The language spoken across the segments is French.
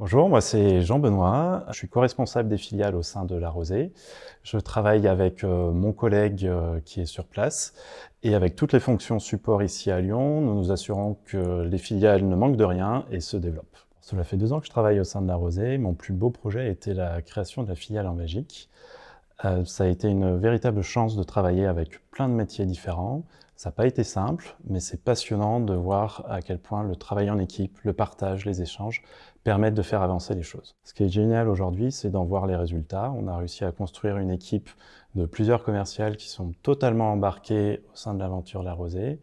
Bonjour, moi c'est Jean Benoît, je suis co-responsable des filiales au sein de La Rosée. Je travaille avec euh, mon collègue euh, qui est sur place et avec toutes les fonctions support ici à Lyon, nous nous assurons que les filiales ne manquent de rien et se développent. Cela fait deux ans que je travaille au sein de La Rosée. Mon plus beau projet a été la création de la filiale en Belgique. Euh, ça a été une véritable chance de travailler avec plein de métiers différents. Ça n'a pas été simple, mais c'est passionnant de voir à quel point le travail en équipe, le partage, les échanges permettent de faire avancer les choses. Ce qui est génial aujourd'hui, c'est d'en voir les résultats. On a réussi à construire une équipe de plusieurs commerciales qui sont totalement embarqués au sein de l'aventure La Rosée,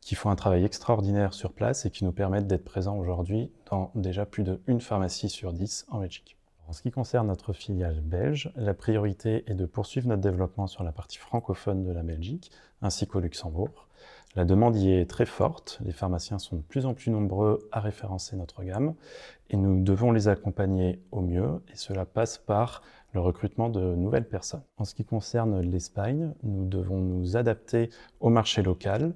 qui font un travail extraordinaire sur place et qui nous permettent d'être présents aujourd'hui dans déjà plus d'une pharmacie sur dix en Belgique. En ce qui concerne notre filiale belge, la priorité est de poursuivre notre développement sur la partie francophone de la Belgique, ainsi qu'au Luxembourg. La demande y est très forte, les pharmaciens sont de plus en plus nombreux à référencer notre gamme, et nous devons les accompagner au mieux, et cela passe par le recrutement de nouvelles personnes. En ce qui concerne l'Espagne, nous devons nous adapter au marché local.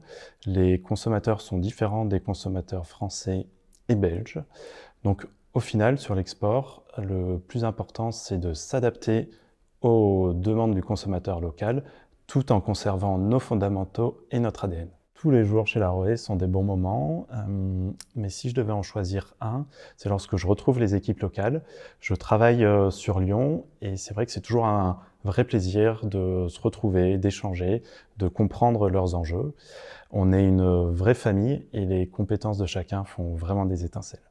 Les consommateurs sont différents des consommateurs français et belges. Donc au final, sur l'export, le plus important, c'est de s'adapter aux demandes du consommateur local tout en conservant nos fondamentaux et notre ADN. Tous les jours chez la sont des bons moments, euh, mais si je devais en choisir un, c'est lorsque je retrouve les équipes locales. Je travaille euh, sur Lyon et c'est vrai que c'est toujours un vrai plaisir de se retrouver, d'échanger, de comprendre leurs enjeux. On est une vraie famille et les compétences de chacun font vraiment des étincelles.